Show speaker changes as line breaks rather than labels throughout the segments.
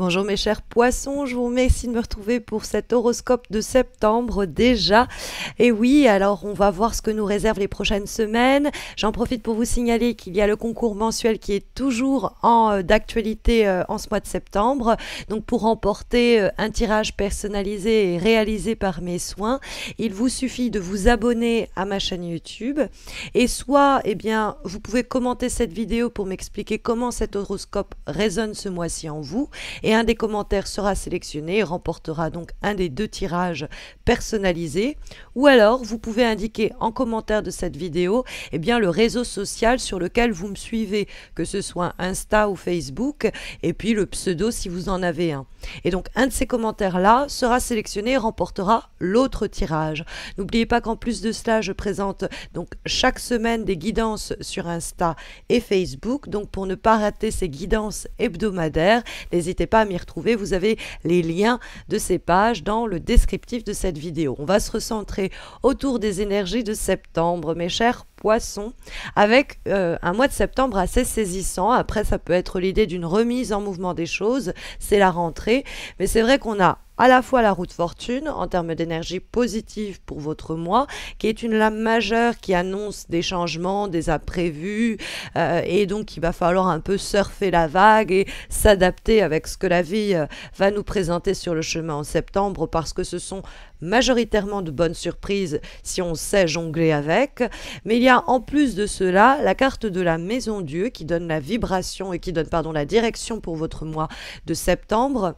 Bonjour mes chers poissons, je vous remercie de me retrouver pour cet horoscope de septembre déjà. Et oui, alors on va voir ce que nous réservent les prochaines semaines. J'en profite pour vous signaler qu'il y a le concours mensuel qui est toujours en euh, d'actualité euh, en ce mois de septembre. Donc pour remporter euh, un tirage personnalisé et réalisé par mes soins, il vous suffit de vous abonner à ma chaîne YouTube et soit eh bien vous pouvez commenter cette vidéo pour m'expliquer comment cet horoscope résonne ce mois-ci en vous un des commentaires sera sélectionné et remportera donc un des deux tirages personnalisés. Ou alors, vous pouvez indiquer en commentaire de cette vidéo eh bien, le réseau social sur lequel vous me suivez, que ce soit Insta ou Facebook, et puis le pseudo si vous en avez un. Et donc, un de ces commentaires-là sera sélectionné et remportera l'autre tirage. N'oubliez pas qu'en plus de cela, je présente donc chaque semaine des guidances sur Insta et Facebook. Donc, pour ne pas rater ces guidances hebdomadaires, n'hésitez pas m'y retrouver, vous avez les liens de ces pages dans le descriptif de cette vidéo. On va se recentrer autour des énergies de septembre, mes chers poisson avec euh, un mois de septembre assez saisissant. Après, ça peut être l'idée d'une remise en mouvement des choses, c'est la rentrée, mais c'est vrai qu'on a à la fois la route fortune en termes d'énergie positive pour votre mois, qui est une lame majeure qui annonce des changements, des imprévus, euh, et donc il va falloir un peu surfer la vague et s'adapter avec ce que la vie euh, va nous présenter sur le chemin en septembre, parce que ce sont majoritairement de bonnes surprises si on sait jongler avec. Mais il y a en plus de cela la carte de la Maison Dieu qui donne la vibration et qui donne pardon, la direction pour votre mois de septembre.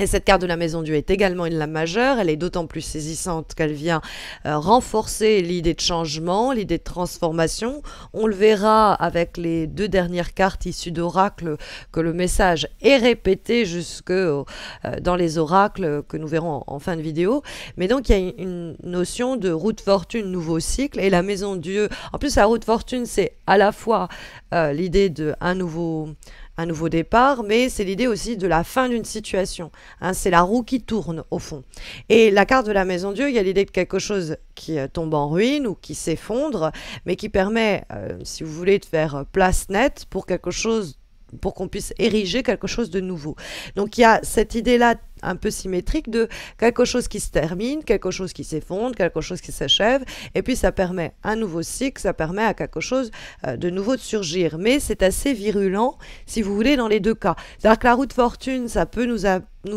Et cette carte de la Maison Dieu est également une lame majeure, elle est d'autant plus saisissante qu'elle vient euh, renforcer l'idée de changement, l'idée de transformation. On le verra avec les deux dernières cartes issues d'oracles que le message est répété jusque euh, dans les oracles que nous verrons en, fin de vidéo. Mais donc il y a une notion de route fortune, nouveau cycle, et la Maison Dieu, en plus la route fortune c'est à la fois euh, l'idée l'idée d'un nouveau un nouveau départ, mais c'est l'idée aussi de la fin d'une situation. Hein, c'est la roue qui tourne, au fond. Et la carte de la Maison Dieu, il y a l'idée de quelque chose qui euh, tombe en ruine ou qui s'effondre, mais qui permet, euh, si vous voulez, de faire euh, place nette pour quelque chose pour qu'on puisse ériger quelque chose de nouveau. Donc il y a cette idée-là un peu symétrique de quelque chose qui se termine, quelque chose qui s'effondre, quelque chose qui s'achève, et puis ça permet un nouveau cycle, ça permet à quelque chose euh, de nouveau de surgir. Mais c'est assez virulent, si vous voulez, dans les deux cas. C'est-à-dire que la route fortune, ça peut nous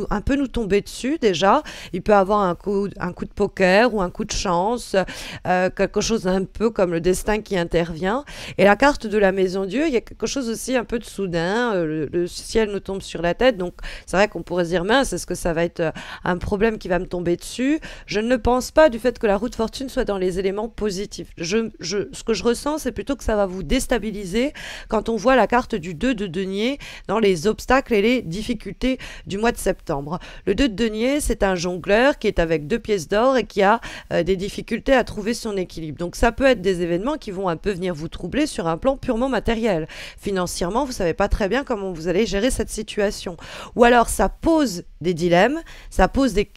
un peu nous tomber dessus déjà. Il peut avoir un coup, un coup de poker ou un coup de chance, euh, quelque chose un peu comme le destin qui intervient. Et la carte de la maison Dieu, il y a quelque chose aussi un peu de soudain. Euh, le, ciel nous tombe sur la tête, donc c'est vrai qu'on pourrait se dire mince, est-ce que ça va être euh, un problème qui va me tomber dessus Je ne pense pas du fait que la route fortune soit dans les éléments positifs. Je, ce que je ressens, c'est plutôt que ça va vous déstabiliser quand on voit la carte du 2 de denier dans les obstacles et les difficultés du mois de septembre septembre. Le 2 de denier, c'est un jongleur qui est avec deux pièces d'or et qui a euh, des difficultés à trouver son équilibre. Donc ça peut être des événements qui vont un peu venir vous troubler sur un plan purement matériel. Financièrement, vous ne savez pas très bien comment vous allez gérer cette situation. Ou alors ça pose des dilemmes, ça pose des,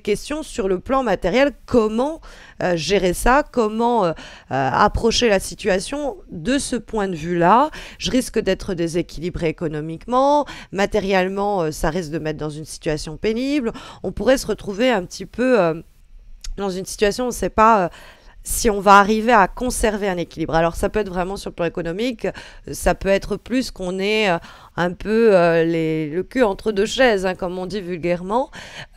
questions sur le plan matériel, comment euh, gérer ça, comment euh, approcher la situation de ce point de vue-là. Je risque d'être déséquilibré économiquement, matériellement, ça risque de mettre dans une situation pénible. On pourrait se retrouver un petit peu euh, dans une situation où on ne sait pas euh, si on va arriver à conserver un équilibre. Alors ça peut être vraiment sur le plan économique, ça peut être plus qu'on est euh, un peu le cul entre deux chaises, hein, comme on dit vulgairement.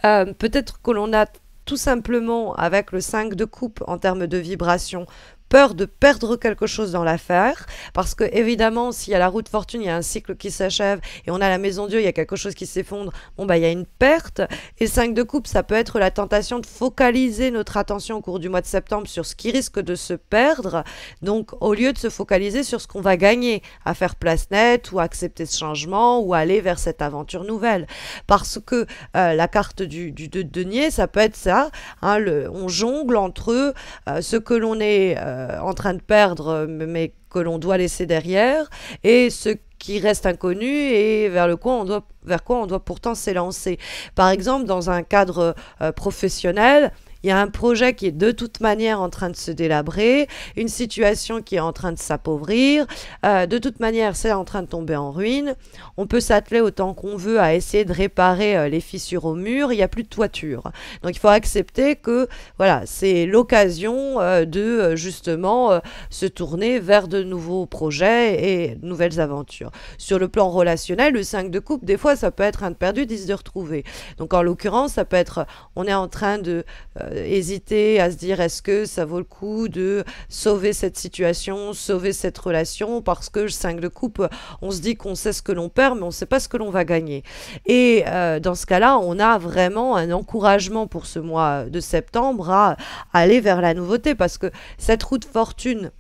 Peut-être que l'on a tout simplement avec le 5 de coupe en termes de vibration peur de perdre quelque chose dans l'affaire, parce que évidemment, s'il y a la route fortune, il y a un cycle qui s'achève, et on a la maison Dieu, il y a quelque chose qui s'effondre, bon, bah, il y a une perte. Et 5 de coupe, ça peut être la tentation de focaliser notre attention au cours du mois de septembre sur ce qui risque de se perdre, donc au lieu de se focaliser sur ce qu'on va gagner, à faire place nette, ou accepter ce changement, ou aller vers cette aventure nouvelle. Parce que euh, la carte du, 2 de denier, ça peut être ça, hein, le, on jongle entre euh, ce que l'on est... Euh, euh, en train de perdre, euh, mais que l'on doit laisser derrière, et ce qui reste inconnu et vers, le quoi on doit, vers quoi on doit pourtant s'élancer. Par exemple, dans un cadre euh, professionnel, il y a un projet qui est de toute manière en train de se délabrer, une situation qui est en train de s'appauvrir. Euh, de toute manière, c'est en train de tomber en ruine. On peut s'atteler autant qu'on veut à essayer de réparer euh, les fissures au mur. Il n'y a plus de toiture. Donc il faut accepter que voilà, c'est l'occasion euh, de justement se tourner vers de nouveaux projets et nouvelles aventures. Sur le plan relationnel, le 5 de coupe, des fois, ça peut être un de perdu, 10 de retrouvé. Donc en l'occurrence, ça peut être, on est en train de euh, hésiter à se dire est-ce que ça vaut le coup de sauver cette situation, sauver cette relation, parce que 5 de coupe, on se dit qu'on sait ce que l'on perd, mais on ne sait pas ce que l'on va gagner. Et euh, dans ce cas-là, on a vraiment un encouragement pour ce mois de septembre à aller vers la nouveauté, parce que cette route fortune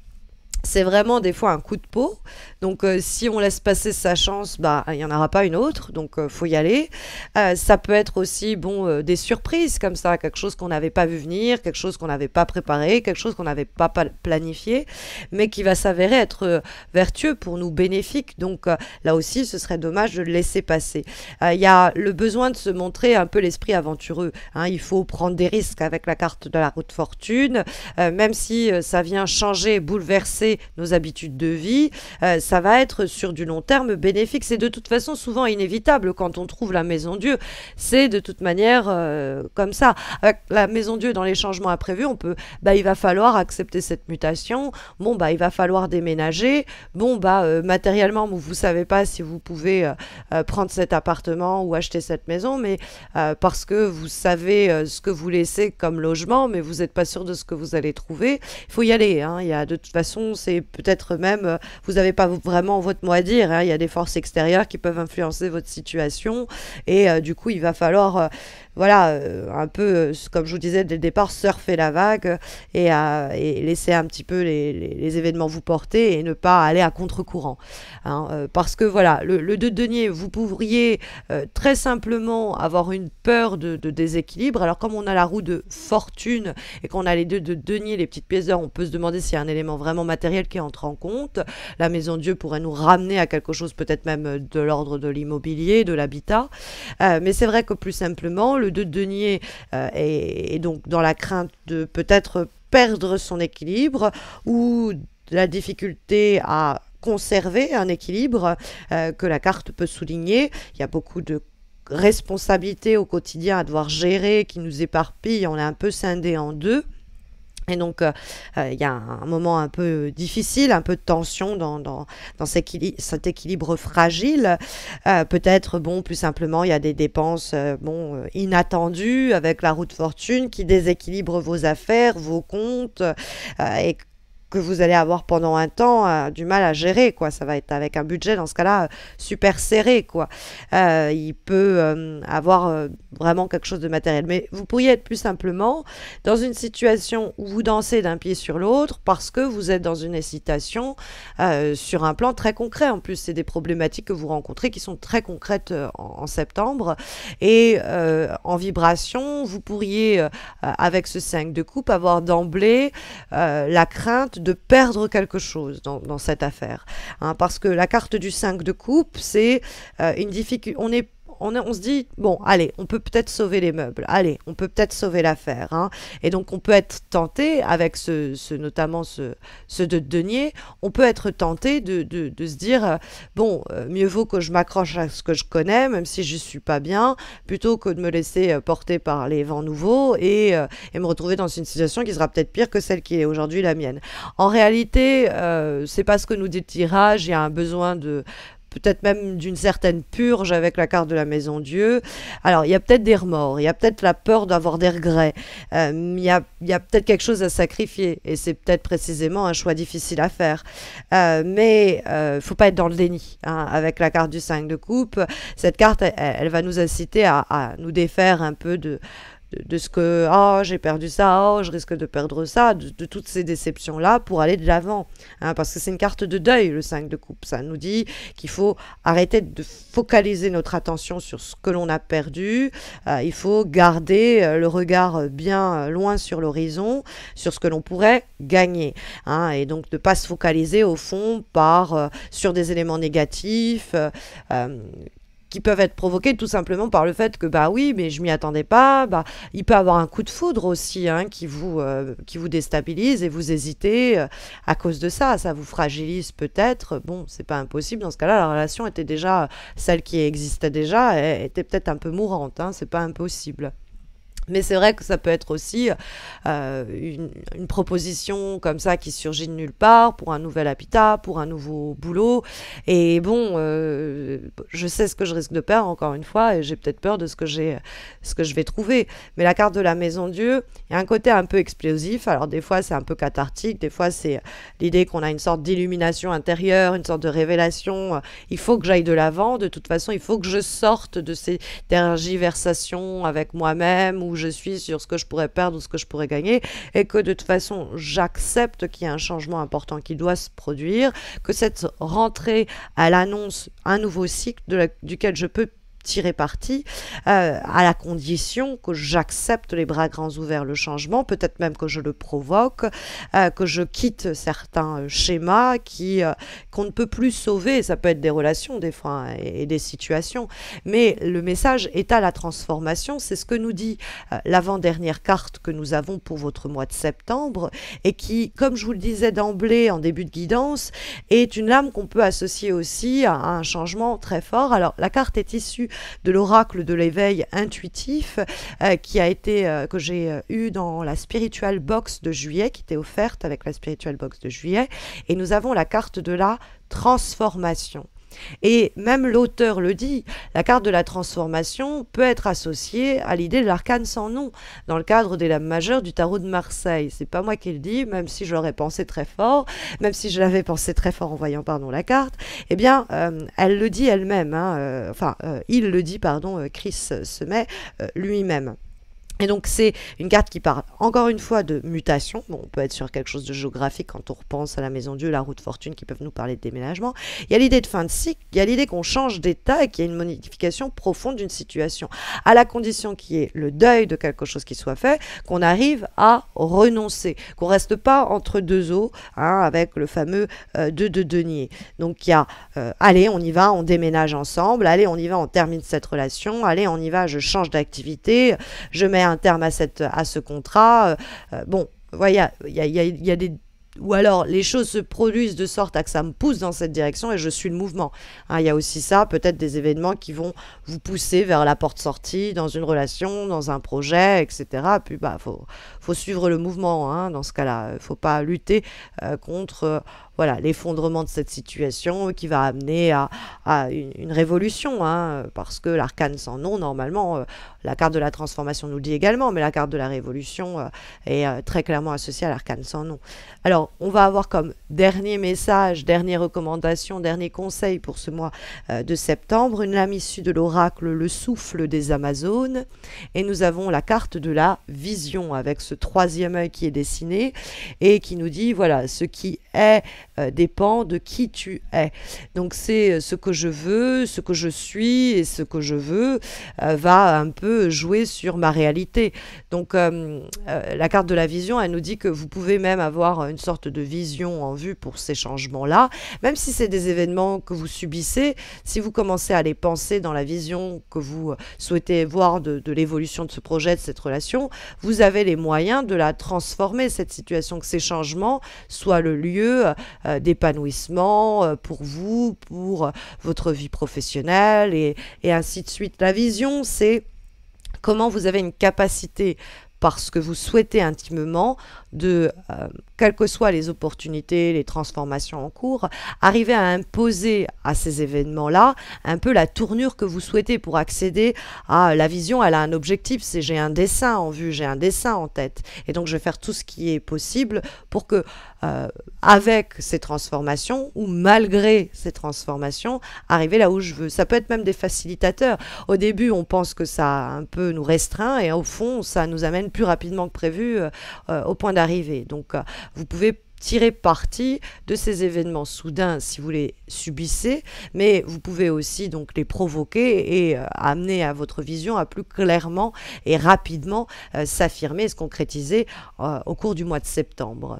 c'est vraiment des fois un coup de peau. Donc euh, si on laisse passer sa chance, bah il n'y en aura pas une autre, donc euh, faut y aller. Euh, ça peut être aussi bon des surprises comme ça, quelque chose qu'on n'avait pas vu venir, quelque chose qu'on n'avait pas préparé, quelque chose qu'on n'avait pas planifié, mais qui va s'avérer être vertueux pour nous, bénéfique. Donc là aussi, ce serait dommage de le laisser passer. Il y a le besoin de se montrer un peu l'esprit aventureux. Hein. Il faut prendre des risques avec la carte de la route fortune, même si ça vient changer, bouleverser nos habitudes de vie, euh, ça va être sur du long terme bénéfique. C'est de toute façon souvent inévitable quand on trouve la maison Dieu. C'est de toute manière euh, comme ça. la maison Dieu dans les changements imprévus, on peut, bah, il va falloir accepter cette mutation. Bon, bah, il va falloir déménager. Bon, bah, euh, matériellement, vous savez pas si vous pouvez prendre cet appartement ou acheter cette maison, mais parce que vous savez ce que vous laissez comme logement, mais vous n'êtes pas sûr de ce que vous allez trouver. Il faut y aller. Hein. Il y a de toute façon c'est peut-être même euh, vous n'avez pas vraiment votre mot à dire. Hein. Il y a des forces extérieures qui peuvent influencer votre situation et euh, du coup il va falloir euh, voilà un peu comme je vous disais dès le départ surfer la vague et, laisser un petit peu les, événements vous porter et ne pas aller à contre-courant hein. parce que voilà le, 2 de denier vous pourriez très simplement avoir une peur de, déséquilibre alors comme on a la roue de fortune et qu'on a les deux de denier les petites pièces d'or on peut se demander s'il y a un élément vraiment matériel qui entre en compte. La Maison Dieu pourrait nous ramener à quelque chose peut-être même euh, de l'ordre de l'immobilier, de l'habitat. Euh, mais c'est vrai que plus simplement, le de denier euh, est, donc dans la crainte de peut-être perdre son équilibre ou la difficulté à conserver un équilibre que la carte peut souligner. Il y a beaucoup de responsabilités au quotidien à devoir gérer qui nous éparpillent, on est un peu scindé en deux. Et donc, euh, euh, il y a un moment un peu difficile, un peu de tension dans, dans, dans cet, équilibre, fragile. Euh, peut-être, bon, plus simplement, il y a des dépenses bon, inattendues avec la route fortune qui déséquilibre vos affaires, vos comptes. et que vous allez avoir pendant un temps euh, du mal à gérer, quoi. Ça va être avec un budget, dans ce cas-là, euh, super serré, quoi. Euh, il peut avoir vraiment quelque chose de matériel. Mais vous pourriez être plus simplement dans une situation où vous dansez d'un pied sur l'autre parce que vous êtes dans une hésitation sur un plan très concret. En plus, c'est des problématiques que vous rencontrez qui sont très concrètes en, septembre. Et en vibration, vous pourriez, avec ce 5 de coupe, avoir d'emblée la crainte de perdre quelque chose dans, cette affaire. Hein, parce que la carte du 5 de coupe, c'est euh, une difficulté. On est on, se dit, bon, allez, on peut peut-être sauver les meubles, allez, on peut peut-être sauver l'affaire. Hein. Et donc, on peut être tenté, avec ce, notamment ce, ce de denier, on peut être tenté de, de, se dire, euh, bon, euh, mieux vaut que je m'accroche à ce que je connais, même si je suis pas bien, plutôt que de me laisser euh, porter par les vents nouveaux et, et me retrouver dans une situation qui sera peut-être pire que celle qui est aujourd'hui la mienne. En réalité, c'est pas ce que nous dit le tirage, il y a un besoin de, peut-être même d'une certaine purge avec la carte de la maison Dieu. Alors, il y a peut-être des remords, il y a peut-être la peur d'avoir des regrets, euh, il y a, peut-être quelque chose à sacrifier, et c'est peut-être précisément un choix difficile à faire. Euh, mais euh, faut pas être dans le déni. Hein, avec la carte du 5 de coupe, cette carte, elle, va nous inciter à, à, nous défaire un peu de de, ce que ah j'ai perdu ça, oh, je risque de perdre ça, de, toutes ces déceptions là pour aller de l'avant, hein, parce que c'est une carte de deuil le 5 de coupe. Ça nous dit qu'il faut arrêter de focaliser notre attention sur ce que l'on a perdu. Euh, il faut garder euh, le regard bien loin sur l'horizon, sur ce que l'on pourrait gagner, hein, et donc ne pas se focaliser au fond par euh, sur des éléments négatifs qui peuvent être provoqués tout simplement par le fait que bah oui, mais je m'y attendais pas. Bah, il peut avoir un coup de foudre aussi hein, qui vous euh, qui vous déstabilise et vous hésitez euh, à cause de ça. Ça vous fragilise peut-être. Bon, c'est pas impossible. Dans ce cas-là, la relation était déjà euh, celle qui existait déjà, était peut-être un peu mourante. Hein, c'est pas impossible. Mais c'est vrai que ça peut être aussi euh, une, proposition comme ça qui surgit de nulle part pour un nouvel habitat, pour un nouveau boulot. Et bon, euh, je sais ce que je risque de perdre encore une fois et j'ai peut-être peur de ce que j'ai, ce que je vais trouver. Mais la carte de la Maison Dieu, il y a un côté un peu explosif. Alors des fois c'est un peu cathartique, des fois c'est l'idée qu'on a une sorte d'illumination intérieure, une sorte de révélation. Il faut que j'aille de l'avant. De toute façon, il faut que je sorte de ces tergiversations avec moi-même ou je suis, sur ce que je pourrais perdre ou ce que je pourrais gagner, et que de toute façon, j'accepte qu'il y a un changement important qui doit se produire, que cette rentrée, elle annonce un nouveau cycle duquel je peux tirer parti euh, à la condition que j'accepte les bras grands ouverts le changement, peut-être même que je le provoque, euh, que je quitte certains euh, schémas qui qu'on ne peut plus sauver. Ça peut être des relations des fois hein, et, et, des situations, mais le message est à la transformation. C'est ce que nous dit l'avant-dernière carte que nous avons pour votre mois de septembre et qui, comme je vous le disais d'emblée en début de guidance, est une lame qu'on peut associer aussi à un changement très fort. Alors la carte est issue de l'oracle de l'éveil intuitif euh, qui a été euh, que j'ai euh, eu dans la spiritual box de juillet qui était offerte avec la spiritual box de juillet et nous avons la carte de la transformation et même l'auteur le dit, la carte de la transformation peut être associée à l'idée de l'arcane sans nom, dans le cadre des lames majeures du tarot de Marseille. C'est pas moi qui le dis, même si je pensé très fort, même si je l'avais pensé très fort en voyant pardon, la carte, eh bien, euh, elle le dit elle-même, hein, euh, enfin, euh, il le dit, pardon, Chris met lui-même. Et donc c'est une carte qui parle encore une fois de mutation. Bon, on peut être sur quelque chose de géographique quand on repense à la Maison Dieu, la route fortune qui peuvent nous parler de déménagement. Il y a l'idée de fin de cycle, il y a l'idée qu'on change d'état et qu'il y a une modification profonde d'une situation, à la condition qu'il y ait le deuil de quelque chose qui soit fait, qu'on arrive à renoncer, qu'on reste pas entre deux eaux, hein, avec le fameux euh, deux de, de Donc il y a, euh, allez, on y va, on déménage ensemble, allez, on y va, on termine cette relation, allez, on y va, je change d'activité, je mets un terme à, cette, à ce contrat. Euh, euh, bon, voilà, il y a, y, y a des ou alors les choses se produisent de sorte à que ça me pousse dans cette direction et je suis le mouvement. Hein, il y a aussi ça, peut-être des événements qui vont vous pousser vers la porte sortie dans une relation, dans un projet, etc. Puis bah faut suivre le mouvement hein, dans ce cas-là. Il faut pas lutter euh, contre voilà l'effondrement de cette situation qui va amener à, à une, révolution, hein, parce que l'arcane sans nom, normalement, euh, la carte de la transformation nous le dit également, mais la carte de la révolution euh, est euh, très clairement associée à l'arcane sans nom. Alors, on va avoir comme dernier message, dernière recommandation, dernier conseil pour ce mois de septembre, une lame issue de l'oracle, le souffle des Amazones, et nous avons la carte de la vision avec ce troisième œil qui est dessiné et qui nous dit, voilà, ce qui est euh, dépend de qui tu es. Donc c'est euh, ce que je veux, ce que je suis et ce que je veux euh, va un peu jouer sur ma réalité. Donc la carte de la vision, elle nous dit que vous pouvez même avoir une sorte de vision en vue pour ces changements-là, même si c'est des événements que vous subissez, si vous commencez à les penser dans la vision que vous souhaitez voir de, de l'évolution de ce projet, de cette relation, vous avez les moyens de la transformer, cette situation, que ces changements soient le lieu euh, d'épanouissement euh, pour vous, pour euh, votre vie professionnelle et, et ainsi de suite. La vision, c'est comment vous avez une capacité parce que vous souhaitez intimement de, euh, quelles que soient les opportunités, les transformations en cours, arriver à imposer à ces événements-là un peu la tournure que vous souhaitez pour accéder à la vision. Elle a un objectif, c'est j'ai un dessin en vue, j'ai un dessin en tête. Et donc je vais faire tout ce qui est possible pour que, euh, avec ces transformations ou malgré ces transformations, arriver là où je veux. Ça peut être même des facilitateurs. Au début, on pense que ça un peu nous restreint et au fond, ça nous amène plus rapidement que prévu euh, au point d'arrivée arriver. Donc, euh, vous pouvez tirer parti de ces événements soudains si vous les subissez, mais vous pouvez aussi donc les provoquer et euh, amener à votre vision à plus clairement et rapidement euh, s'affirmer et se concrétiser euh, au cours du mois de septembre.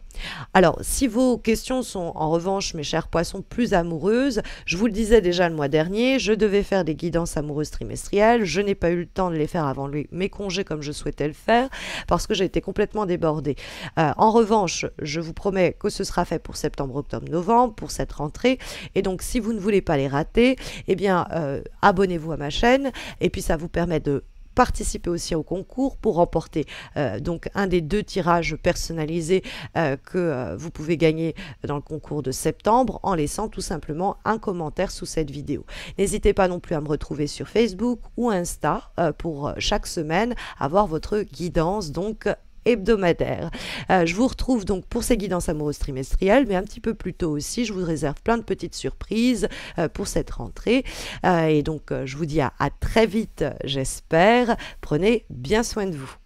Alors, si vos questions sont en revanche, mes chers poissons, plus amoureuses, je vous le disais déjà le mois dernier, je devais faire des guidances amoureuses trimestrielles, je n'ai pas eu le temps de les faire avant mes congés comme je souhaitais le faire, parce que j'ai été complètement débordée. en revanche, je vous promets que ce sera fait pour septembre, octobre, novembre, pour cette rentrée. Et donc, si vous ne voulez pas les rater, eh bien, euh, abonnez-vous à ma chaîne. Et puis, ça vous permet de participer aussi au concours pour remporter euh, donc un des deux tirages personnalisés euh, que vous pouvez gagner dans le concours de septembre en laissant tout simplement un commentaire sous cette vidéo. N'hésitez pas non plus à me retrouver sur Facebook ou Insta pour chaque semaine avoir votre guidance donc hebdomadaire. Euh, je vous retrouve donc pour ces guidances amoureuses trimestrielles, mais un petit peu plus tôt aussi. Je vous réserve plein de petites surprises euh, pour cette rentrée. Euh, et donc, je vous dis à très vite, j'espère. Prenez bien soin de vous.